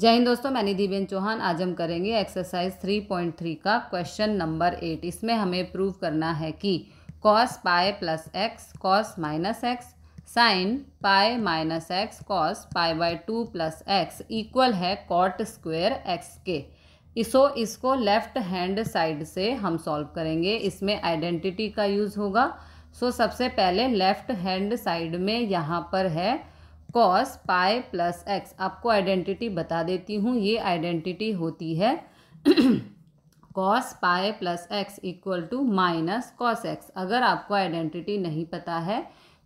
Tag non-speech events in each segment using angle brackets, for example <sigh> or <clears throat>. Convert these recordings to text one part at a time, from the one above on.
जय हिंद दोस्तों मैं निधि बेन चौहान आज हम करेंगे एक्सरसाइज 3.3 का क्वेश्चन नंबर एट इसमें हमें प्रूव करना है कि cos pi plus x cos minus x sine pi minus x cos pi by two plus x equal है कॉट स्क्वेयर एक्स के इसो इसको लेफ्ट हैंड साइड से हम सॉल्व करेंगे इसमें आइडेंटिटी का यूज़ होगा सो सबसे पहले लेफ्ट हैंड साइड में यहाँ पर है कॉस पाए प्लस एक्स आपको आइडेंटिटी बता देती हूँ ये आइडेंटिटी होती है cos pi plus x equal to minus cos x अगर आपको आइडेंटिटी नहीं पता है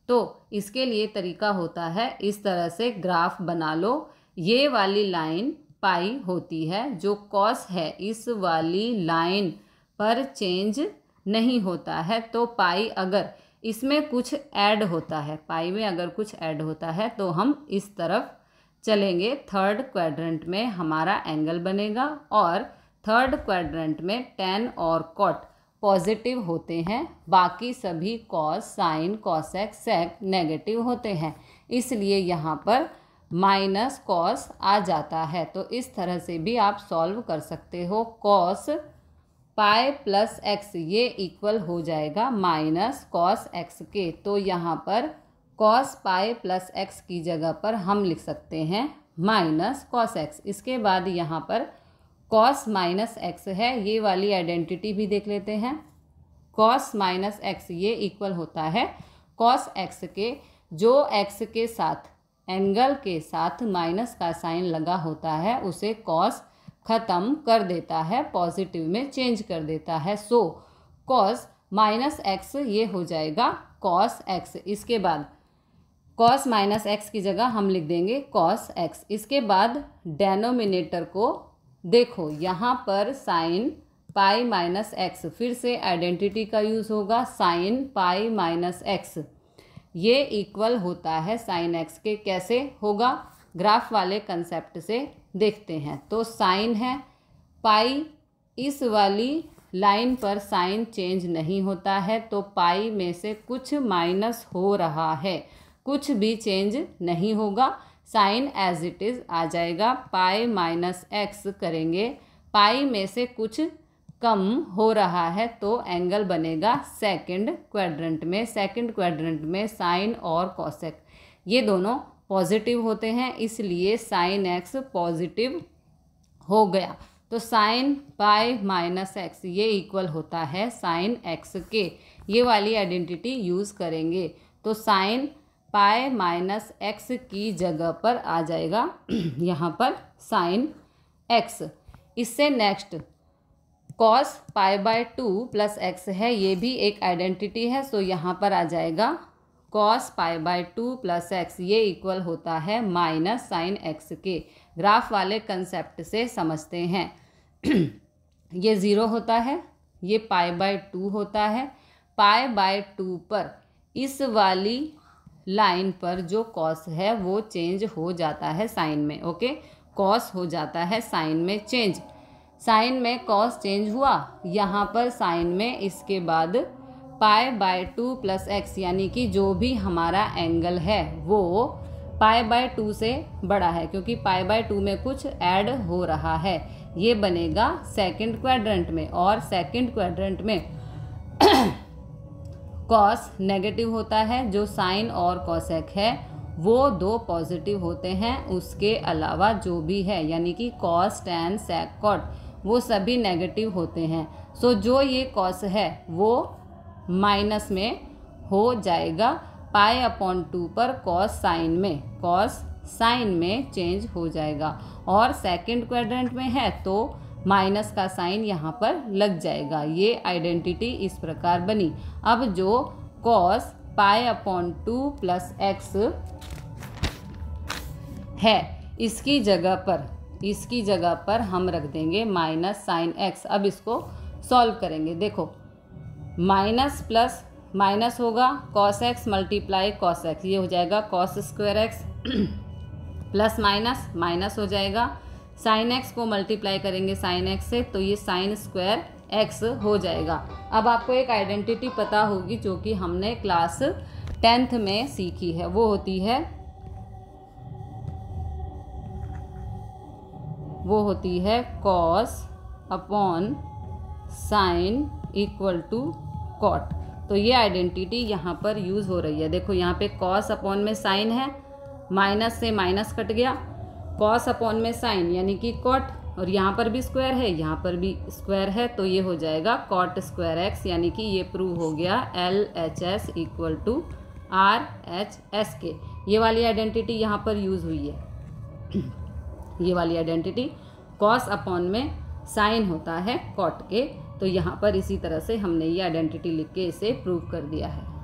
तो इसके लिए तरीका होता है इस तरह से ग्राफ बना लो ये वाली लाइन पाई होती है जो कॉस है इस वाली लाइन पर चेंज नहीं होता है तो पाई अगर इसमें कुछ ऐड होता है पाई में अगर कुछ ऐड होता है तो हम इस तरफ चलेंगे थर्ड क्वाड्रेंट में हमारा एंगल बनेगा और थर्ड क्वाड्रेंट में टेन और कॉट पॉजिटिव होते हैं बाकी सभी cos sine cosec sec negative होते हैं इसलिए यहाँ पर माइनस कॉस आ जाता है तो इस तरह से भी आप सॉल्व कर सकते हो कॉस पाई प्लस एक्स ये इक्वल हो जाएगा माइनस कॉस एक्स के तो यहाँ पर कॉस पाई प्लस एक्स की जगह पर हम लिख सकते हैं माइनस कॉस एक्स इसके बाद यहाँ पर कॉस माइनस एक्स है ये वाली आइडेंटिटी भी देख लेते हैं कॉस माइनस एक्स ये इक्वल होता है कॉस एक्स के जो एक्स के साथ एंगल के साथ माइनस का साइन लगा होता है उसे कॉस ख़त्म कर देता है पॉजिटिव में चेंज कर देता है सो कॉस माइनस एक्स ये हो जाएगा कॉस एक्स इसके बाद कॉस माइनस एक्स की जगह हम लिख देंगे कॉस एक्स इसके बाद डेनोमिनेटर को देखो यहाँ पर साइन पाई माइनस एक्स फिर से आइडेंटिटी का यूज़ होगा साइन पाई माइनस एक्स ये इक्वल होता है साइन एक्स के कैसे होगा ग्राफ वाले कंसेप्ट से देखते हैं तो साइन है पाई इस वाली लाइन पर साइन चेंज नहीं होता है तो पाई में से कुछ माइनस हो रहा है कुछ भी चेंज नहीं होगा साइन एज इट इज़ आ जाएगा पाई माइनस एक्स करेंगे पाई में से कुछ कम हो रहा है तो एंगल बनेगा सेकंड क्वाड्रेंट में सेकंड क्वाड्रेंट में साइन और कॉसेक ये दोनों पॉजिटिव होते हैं इसलिए साइन एक्स पॉजिटिव हो गया तो साइन पाए माइनस एक्स ये इक्वल होता है साइन एक्स के ये वाली आइडेंटिटी यूज़ करेंगे तो साइन पाए माइनस एक्स की जगह पर आ जाएगा <clears throat> यहाँ पर साइन एक्स इससे next cos pi by two plus x है ये भी एक आइडेंटिटी है सो यहाँ पर आ जाएगा cos pi by two plus x ये इक्वल होता है माइनस साइन एक्स के ग्राफ वाले कंसेप्ट से समझते हैं <clears throat> ये ज़ीरो होता है ये पाई बाय टू होता है पाई बाय टू पर इस वाली लाइन पर जो कॉस है वो चेंज हो जाता है साइन में ओके कॉस हो जाता है साइन में चेंज साइन में कॉस चेंज हुआ यहाँ पर साइन में इसके बाद पाए बाय टू प्लस एक्स यानी कि जो भी हमारा एंगल है वो पाए बाय टू से बड़ा है क्योंकि पाए बाय टू में कुछ ऐड हो रहा है ये बनेगा सेकंड क्वाड्रेंट में और सेकंड क्वाड्रेंट में <coughs> कॉस नेगेटिव होता है जो साइन और कॉसेक है वो दो पॉजिटिव होते हैं उसके अलावा जो भी है यानी कि कॉस टैन सेक कॉट वो सभी नेगेटिव होते हैं सो so, जो ये कॉस है वो माइनस में हो जाएगा पाए अपॉन टू पर कॉस साइन में कॉस साइन में चेंज हो जाएगा और सेकंड क्वाड्रेंट में है तो माइनस का साइन यहाँ पर लग जाएगा ये आइडेंटिटी इस प्रकार बनी अब जो कॉस पाए अपॉन टू प्लस एक्स है इसकी जगह पर इसकी जगह पर हम रख देंगे माइनस साइन एक्स अब इसको सॉल्व करेंगे देखो माइनस प्लस माइनस होगा cos x multiply cos x ये हो जाएगा cos square x plus minus minus हो जाएगा साइन एक्स को मल्टीप्लाई करेंगे साइन एक्स से तो ये साइन स्क्वायर एक्स हो जाएगा अब आपको एक आइडेंटिटी पता होगी जो कि हमने क्लास टेंथ में सीखी है वो होती है वो होती है cos upon sine equal to cot तो ये आइडेंटिटी यहाँ पर यूज़ हो रही है देखो यहाँ पे कॉस अपॉन में साइन है माइनस से माइनस कट गया कॉस अपॉन में साइन यानी कि कॉट और यहाँ पर भी स्क्वायर है यहाँ पर भी स्क्वायर है तो ये हो जाएगा कॉट स्क्वायर एक्स यानी कि ये प्रूव हो गया L H S equal to R H S के ये वाली आइडेंटिटी यहाँ पर यूज़ हुई है ये वाली आइडेंटिटी कॉस अपॉन में साइन होता है कॉट के तो यहाँ पर इसी तरह से हमने ये आइडेंटिटी लिख के इसे प्रूव कर दिया है